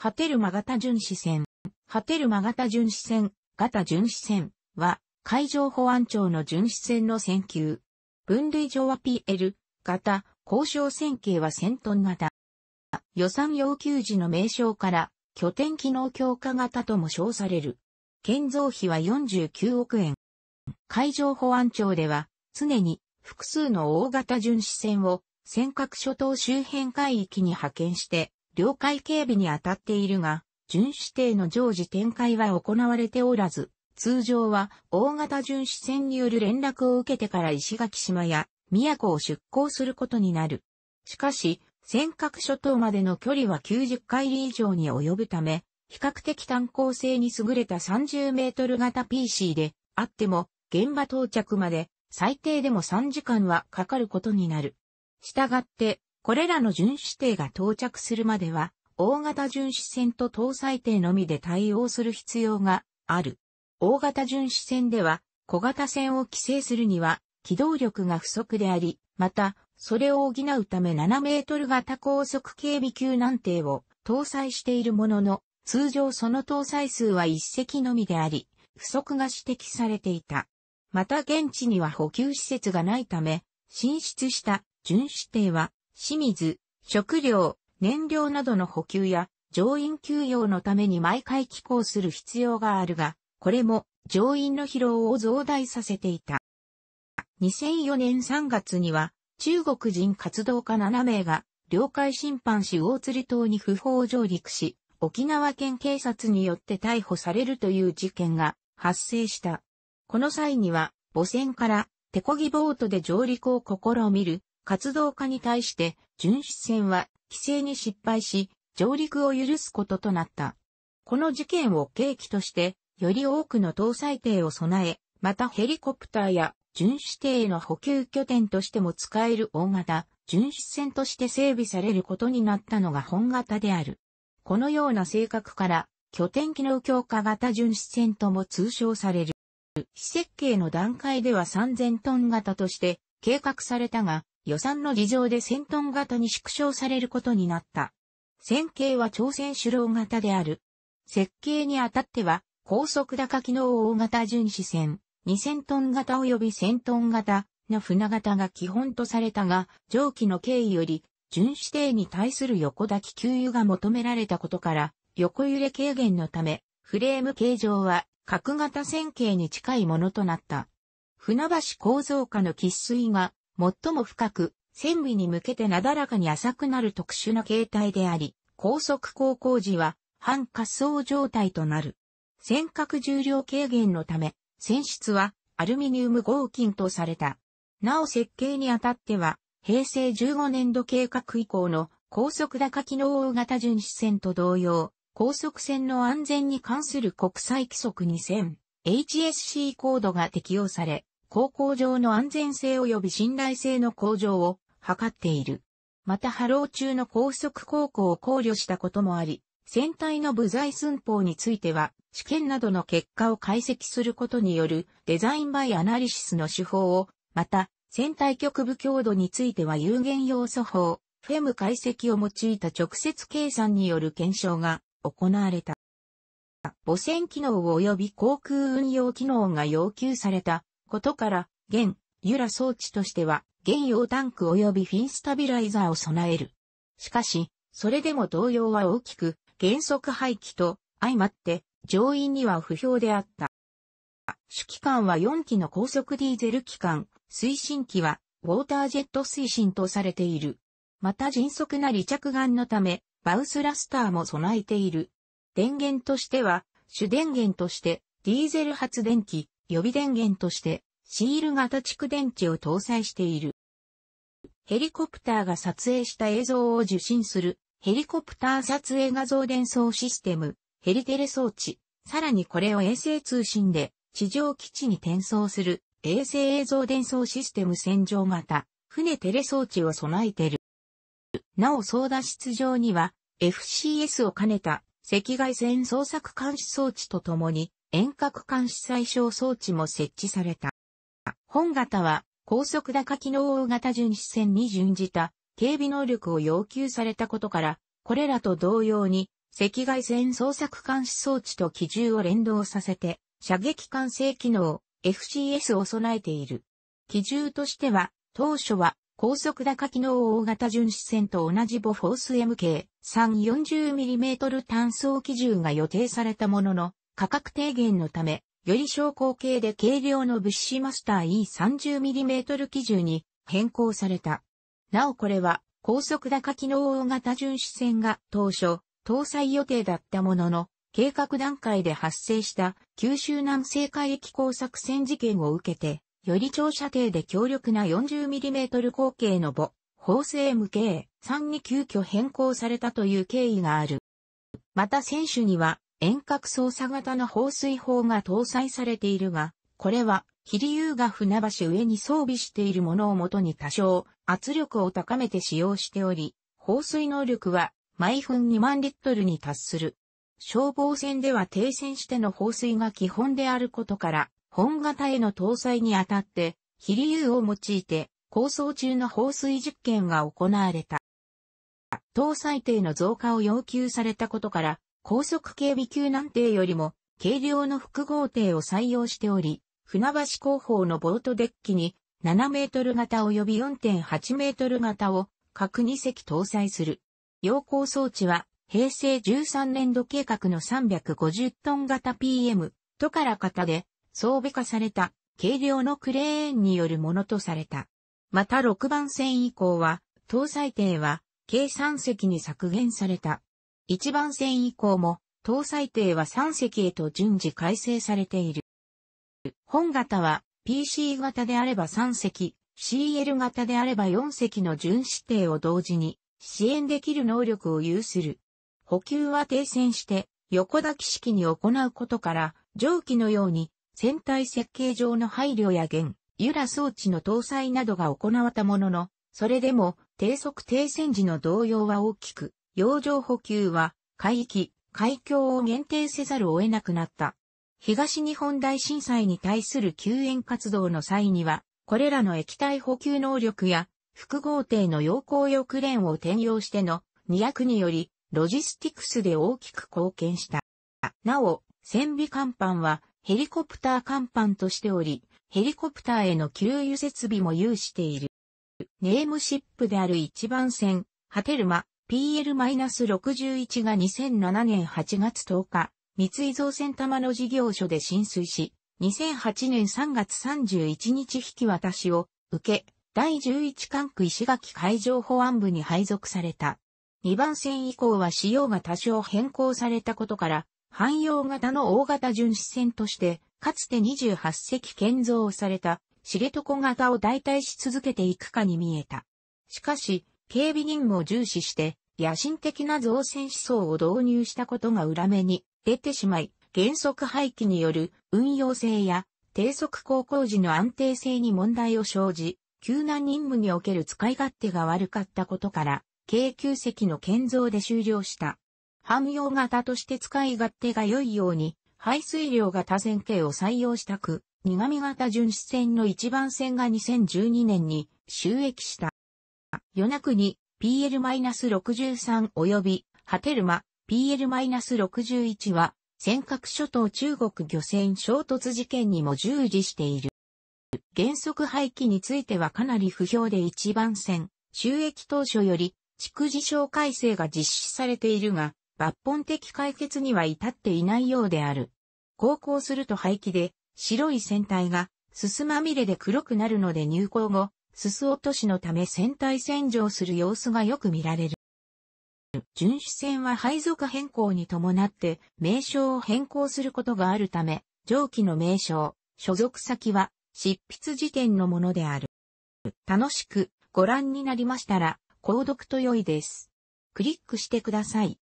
ハテルマ型巡視船、ハテルマ型巡視船、型巡視船は、海上保安庁の巡視船の船級。分類上は PL、型、交渉船系は1000トン型。予算要求時の名称から、拠点機能強化型とも称される。建造費は49億円。海上保安庁では、常に複数の大型巡視船を尖閣諸島周辺海域に派遣して、領海警備に当たっているが、巡視艇の常時展開は行われておらず、通常は大型巡視船による連絡を受けてから石垣島や宮古を出港することになる。しかし、尖閣諸島までの距離は90海里以上に及ぶため、比較的単行性に優れた30メートル型 PC であっても、現場到着まで最低でも3時間はかかることになる。したがって、これらの巡視艇が到着するまでは、大型巡視船と搭載艇のみで対応する必要がある。大型巡視船では、小型船を規制するには、機動力が不足であり、また、それを補うため7メートル型高速警備級難艇を搭載しているものの、通常その搭載数は1隻のみであり、不足が指摘されていた。また現地には補給施設がないため、進出した巡視艇は清水、食料、燃料などの補給や乗員休養のために毎回寄港する必要があるが、これも乗員の疲労を増大させていた。2004年3月には中国人活動家7名が領海侵犯し大釣島に不法上陸し、沖縄県警察によって逮捕されるという事件が発生した。この際には母船から手漕ぎボートで上陸を試みる活動家に対して、巡視船は規制に失敗し、上陸を許すこととなった。この事件を契機として、より多くの搭載艇を備え、またヘリコプターや巡視艇の補給拠点としても使える大型、巡視船として整備されることになったのが本型である。このような性格から、拠点機能強化型巡視船とも通称される。非設計の段階では3000トン型として計画されたが、予算の事情で1000トン型に縮小されることになった。線形は朝鮮主郎型である。設計にあたっては、高速高機能大型巡視船、2000トン型及び1000トン型の船型が基本とされたが、上記の経緯より、巡視艇に対する横抱き給油が求められたことから、横揺れ軽減のため、フレーム形状は、角型線形に近いものとなった。船橋構造化の喫水が、最も深く、線尾に向けてなだらかに浅くなる特殊な形態であり、高速航行時は半滑走状態となる。尖閣重量軽減のため、船室はアルミニウム合金とされた。なお設計にあたっては、平成15年度計画以降の高速高機能大型巡視船と同様、高速船の安全に関する国際規則2000、HSC コードが適用され、航行上の安全性及び信頼性の向上を図っている。また波浪中の高速航行を考慮したこともあり、船体の部材寸法については、試験などの結果を解析することによるデザインバイアナリシスの手法を、また、船体局部強度については有限要素法、フェム解析を用いた直接計算による検証が行われた。母船機能及び航空運用機能が要求されたことから、現、ユラ装置としては、現用タンク及びフィンスタビライザーを備える。しかし、それでも動揺は大きく、原則廃棄と相まって、上院には不評であった。主機関は4機の高速ディーゼル機関、推進機は、ウォータージェット推進とされている。また迅速な離着眼のため、バウスラスターも備えている。電源としては、主電源として、ディーゼル発電機、予備電源としてシール型蓄電池を搭載している。ヘリコプターが撮影した映像を受信するヘリコプター撮影画像伝送システム、ヘリテレ装置、さらにこれを衛星通信で地上基地に転送する衛星映像伝送システム洗浄型、船テレ装置を備えている。なお操舵室上には FCS を兼ねた赤外線捜索監視装置とともに遠隔監視最小装置も設置された。本型は高速高機能大型巡視船に準じた警備能力を要求されたことから、これらと同様に赤外線捜索監視装置と機銃を連動させて射撃管制機能 FCS を備えている。機銃としては当初は高速高機能大型巡視船と同じボフォース MK340mm 単装機銃が予定されたものの、価格低減のため、より小口径で軽量の物資マスター E30mm 基準に変更された。なおこれは高速高機能大型巡視船が当初搭載予定だったものの、計画段階で発生した九州南西海域工作船事件を受けて、より長射程で強力な 40mm 口径の母、法制向け3に急遽変更されたという経緯がある。また選手には遠隔操作型の放水砲が搭載されているが、これは、飛竜が船橋上に装備しているものをもとに多少圧力を高めて使用しており、放水能力は毎分2万リットルに達する。消防船では停船しての放水が基本であることから、本型への搭載にあたって、飛竜を用いて、構想中の放水実験が行われた。搭載艇の増加を要求されたことから、高速警備級難艇よりも軽量の複合艇を採用しており、船橋広報のボートデッキに7メートル型及び4.8メートル型を各2隻搭載する。要項装置は平成13年度計画の350トン型 PM とから型で装備化された軽量のクレーンによるものとされた。また6番線以降は搭載艇は計3隻に削減された。一番線以降も、搭載艇は3隻へと順次改正されている。本型は PC 型であれば3隻、CL 型であれば4隻の巡視艇を同時に支援できる能力を有する。補給は停戦して横抱き式に行うことから、蒸気のように船体設計上の配慮や弦、由良装置の搭載などが行われたものの、それでも低速停戦時の動揺は大きく、洋上補給は海域、海峡を限定せざるを得なくなった。東日本大震災に対する救援活動の際には、これらの液体補給能力や複合艇の陽光翼連を転用しての2役により、ロジスティクスで大きく貢献した。なお、船尾甲板はヘリコプター甲板としており、ヘリコプターへの給油設備も有している。ネームシップである一番船、ハテルマ、PL-61 が2007年8月10日、三井造船玉の事業所で浸水し、2008年3月31日引き渡しを受け、第11管区石垣海上保安部に配属された。2番線以降は仕様が多少変更されたことから、汎用型の大型巡視船として、かつて28隻建造された、知床型を代替し続けていくかに見えた。しかし、警備任務を重視して、野心的な造船思想を導入したことが裏目に出てしまい、原則廃棄による運用性や低速航行時の安定性に問題を生じ、救難任務における使い勝手が悪かったことから、軽急席の建造で終了した。汎用型として使い勝手が良いように、排水量型線形を採用したく、苦味型巡視船の一番船が2012年に収益した。与那国、PL-63 及び、ハテルマ、PL-61 は、尖閣諸島中国漁船衝突事件にも従事している。原則廃棄についてはかなり不評で一番船、収益当初より、築事省改正が実施されているが、抜本的解決には至っていないようである。航行すると排気で、白い船体が、すすまみれで黒くなるので入港後、すす落としのため船体洗浄する様子がよく見られる。巡視船は配属変更に伴って名称を変更することがあるため、上記の名称、所属先は執筆時点のものである。楽しくご覧になりましたら、購読と良いです。クリックしてください。